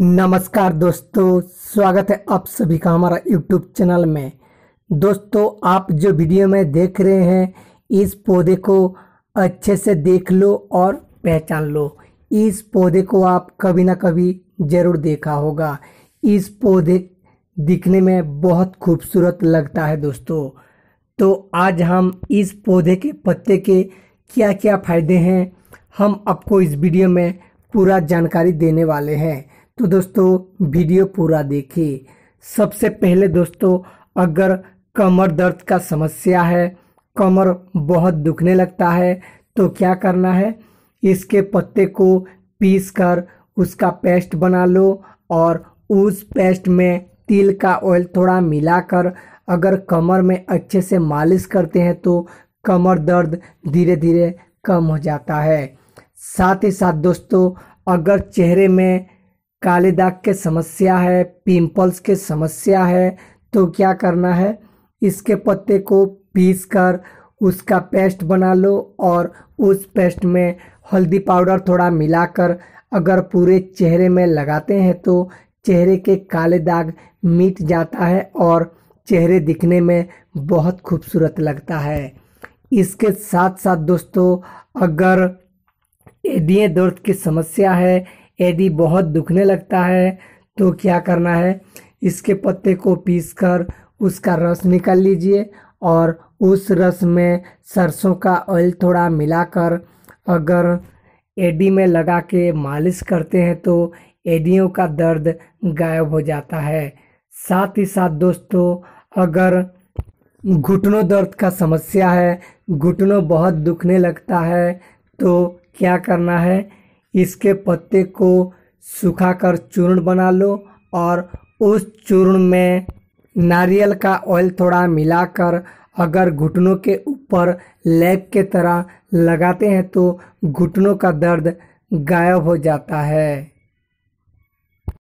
नमस्कार दोस्तों स्वागत है आप सभी का हमारा यूट्यूब चैनल में दोस्तों आप जो वीडियो में देख रहे हैं इस पौधे को अच्छे से देख लो और पहचान लो इस पौधे को आप कभी ना कभी ज़रूर देखा होगा इस पौधे दिखने में बहुत खूबसूरत लगता है दोस्तों तो आज हम इस पौधे के पत्ते के क्या क्या फ़ायदे हैं हम आपको इस वीडियो में पूरा जानकारी देने वाले हैं तो दोस्तों वीडियो पूरा देखिए सबसे पहले दोस्तों अगर कमर दर्द का समस्या है कमर बहुत दुखने लगता है तो क्या करना है इसके पत्ते को पीस कर उसका पेस्ट बना लो और उस पेस्ट में तिल का ऑयल थोड़ा मिलाकर अगर कमर में अच्छे से मालिश करते हैं तो कमर दर्द धीरे धीरे कम हो जाता है साथ ही साथ दोस्तों अगर चेहरे में काले दाग के समस्या है पिंपल्स के समस्या है तो क्या करना है इसके पत्ते को पीस कर उसका पेस्ट बना लो और उस पेस्ट में हल्दी पाउडर थोड़ा मिलाकर अगर पूरे चेहरे में लगाते हैं तो चेहरे के काले दाग मिट जाता है और चेहरे दिखने में बहुत खूबसूरत लगता है इसके साथ साथ दोस्तों अगर एडिए दर्द की समस्या है यदि बहुत दुखने लगता है तो क्या करना है इसके पत्ते को पीसकर उसका रस निकाल लीजिए और उस रस में सरसों का ऑयल थोड़ा मिलाकर अगर एडी में लगा के मालिश करते हैं तो एडियों का दर्द गायब हो जाता है साथ ही साथ दोस्तों अगर घुटनों दर्द का समस्या है घुटनों बहुत दुखने लगता है तो क्या करना है इसके पत्ते को सुखाकर चूर्ण बना लो और उस चूर्ण में नारियल का ऑयल थोड़ा मिलाकर अगर घुटनों के ऊपर लेग के तरह लगाते हैं तो घुटनों का दर्द गायब हो जाता है